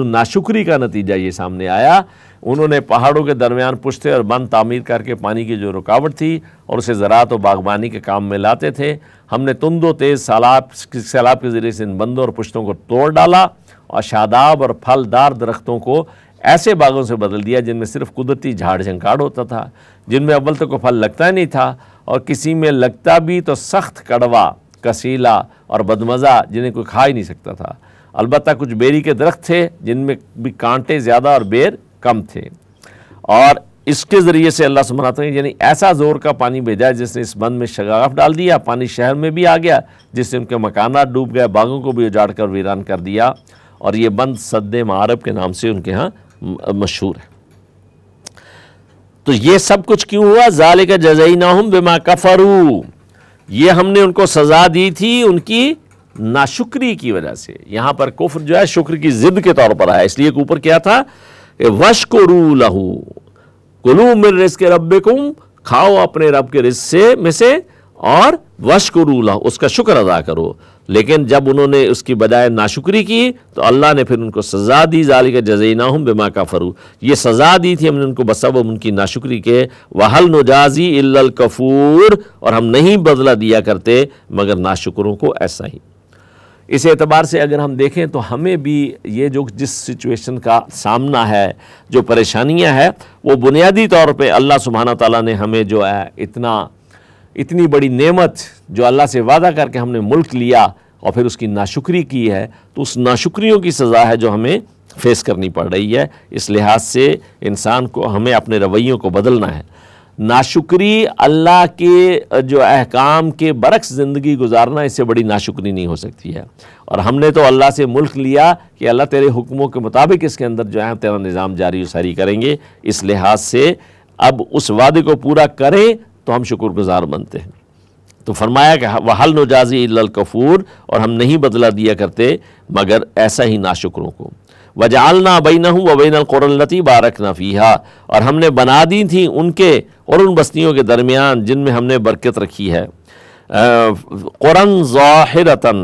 नाशुक्री का नतीजा ये सामने आया उन्होंने पहाड़ों के दरमियान पुश्ते और बंद तामीर करके पानी की जो रुकावट थी और उसे ज़रात तो और बागबानी के काम में लाते थे हमने तुंदो तेज़ सैलाब सैलाब के ज़रिए से इन बंदों और पुश्तों को तोड़ डाला और शादाब और फलदार दरख्तों को ऐसे बागों से बदल दिया जिनमें सिर्फ कुदरती झाड़ झंकाड़ होता था जिनमें अव्वल तो फल लगता नहीं था और किसी में लगता भी तो सख्त कड़वा कसीला और बदमज़ा जिन्हें कोई खा ही नहीं सकता था अलबत् कुछ बेरी के दरख्त थे जिनमें भी कांटे ज़्यादा और बेर कम थे और इसके ज़रिए से अल्लाह तो यानी ऐसा ज़ोर का पानी भेजा जिसने इस बंद में शगाफ डाल दिया पानी शहर में भी आ गया जिससे उनके मकाना डूब गए बागों को भी उजाड़ कर वीरान कर दिया और ये बंद सद्दे मारब के नाम से उनके यहाँ मशहूर है तो ये सब कुछ क्यों हुआ जाले का जजई ना हम बेमा कफरू ये हमने उनको सज़ा दी थी उनकी नाशुक्री की वजह से यहां पर कुफर जो है शुक्र की ज़िद के तौर पर आया इसलिए ऊपर क्या था वश को रू लहू कुलू मिल रिस के रब खाओ अपने रब के रिस से में से और वश को रू लहू उसका शुक्र अदा करो लेकिन जब उन्होंने उसकी बजाय नाशुक्री की तो अल्लाह ने फिर उनको सज़ा दी जाली का जजैना हम बेमा का फ़रू ये सज़ा दी थी हमने उनको बसब उनकी नाशुक्री के वहल नजाजी कफूर और हम नहीं बदला दिया करते मगर नाशुकरों को ऐसा ही इस एतबार से अगर हम देखें तो हमें भी ये जो जिस सिचुएशन का सामना है जो परेशानियाँ हैं वो बुनियादी तौर पर अल्लाह सुबहाना तला ने हमें जो है इतना इतनी बड़ी नेमत जो अल्लाह से वादा करके हमने मुल्क लिया और फिर उसकी नाशुक्री की है तो उस नाशुक्रियों की सज़ा है जो हमें फेस करनी पड़ रही है इस लिहाज से इंसान को हमें अपने रवैयों को बदलना है नाशुक्री अल्लाह के जो अहकाम के बरक्स ज़िंदगी गुजारना इससे बड़ी नाशुक्री नहीं हो सकती है और हमने तो अल्लाह से मुल्क लिया कि अल्लाह तेरे हुक्मों के मुताबिक इसके अंदर जो है तेरा निज़ाम जारी सारी करेंगे इस लिहाज से अब उस वादे को पूरा करें तो हम शुक्रगुजार बनते हैं तो फरमाया कि वह हल नजाजी कफूर और हम नहीं बदला दिया करते मगर ऐसा ही नाशुकरों को वजालना बैन वबैन कुरलती बारक नफ़ीहा और हमने बना दी थी उनके और उन बस्तियों के दरमियान जिनमें हमने बरकत रखी है कुरन ज़ाहिरतन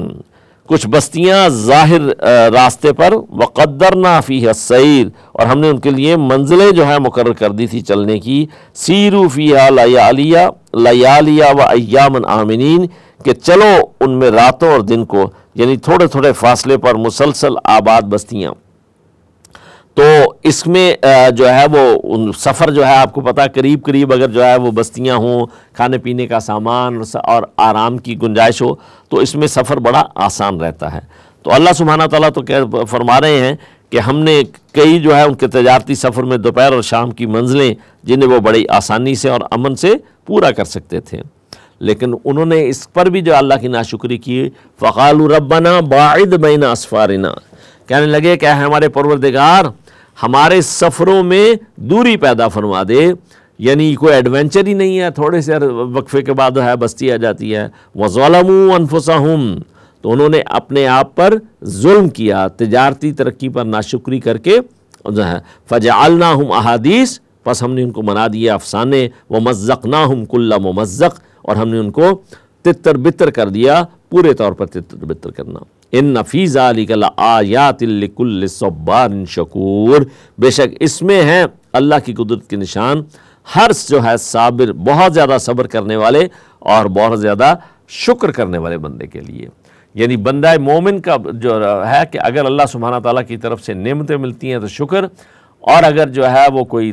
कुछ बस्तियाँ ज़ाहिर रास्ते पर वक़दर नाफ़ी सैर और हमने उनके लिए मंजिलें जो है मुकर कर दी थी चलने की सीरू फ़िया लयालिया लयालिया व अयामन आमिनीन कि चलो उनमें रातों और दिन को यानी थोड़े थोड़े फासले पर मुसलसल आबाद बस्तियाँ तो इसमें जो है वो सफ़र जो है आपको पता करीब करीब अगर जो है वो बस्तियां हों खाने पीने का सामान और आराम की गुंजाइश हो तो इसमें सफ़र बड़ा आसान रहता है तो अल्लाह सुबहाना तला तो कह फरमा रहे हैं कि हमने कई जो है उनके तजारती सफ़र में दोपहर और शाम की मंजिलें जिन्हें वो बड़ी आसानी से और अमन से पूरा कर सकते थे लेकिन उन्होंने इस पर भी जो अल्लाह की नाशुक्री की फ़ाल रबना बाद बैना असफारना कहने लगे क्या है हमारे परवरदिगार हमारे सफ़रों में दूरी पैदा फरमा दे यानी कोई एडवेंचर ही नहीं है थोड़े से वक्फे के बाद है बस्ती आ जाती है वज़लमू तो उन्होंने अपने आप पर जुल्म किया तजारती तरक्की पर नाशुक्री करके जो है फ़जालना हम अहादीस बस हमने उनको मना दिए अफसाने व मज़क ना हम कुल्ला ममज़क और हमने उनको तितर बितर कर दिया पूरे तौर पर तितर बितर करना इन नफीज़ आयात आयातिल्कुल्लबान शकूर बेशक इसमें हैं अल्लाह की कुदरत के निशान हर जो है साबिर बहुत ज़्यादा सब्र करने वाले और बहुत ज़्यादा शुक्र करने वाले बंदे के लिए यानी बंदा मोमिन का जो है कि अगर अल्लाह सुबहाना ताली की तरफ से नियमतें मिलती हैं तो शुक्र और अगर जो है वो कोई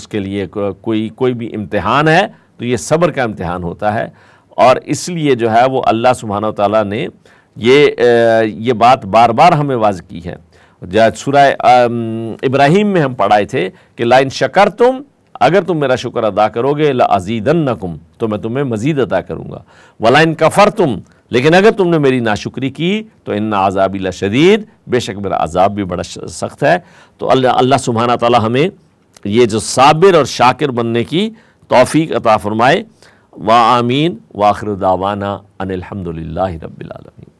उसके लिए कोई कोई भी इम्तहान है तो ये सब्र का इम्तहान होता है और इसलिए जो है वो अल्लाह सुबहाना ताली ने ये ये बात बार बार हमें वाज की है सूरह इब्राहिम में हम पढ़ाए थे कि लाइन शकर तुम अगर तुम मेरा शुक्र अदा करोगे अजीदन तो मैं तुम्हें मजीद अदा करूँगा वलाइन कफ़र तुम लेकिन अगर तुमने मेरी नाशुक्री की तो इन आज़ाबी शदीद बेशक मेरा अजाब भी बड़ा सख्त है तो अल्लाह सुबहाना ताली हमें ये जो साबिर और शाकिर बनने की तोफ़ी अता फ़रमाए व आमीन वाखिर दावाना अनिलहमदिल्ला रबीआलमीन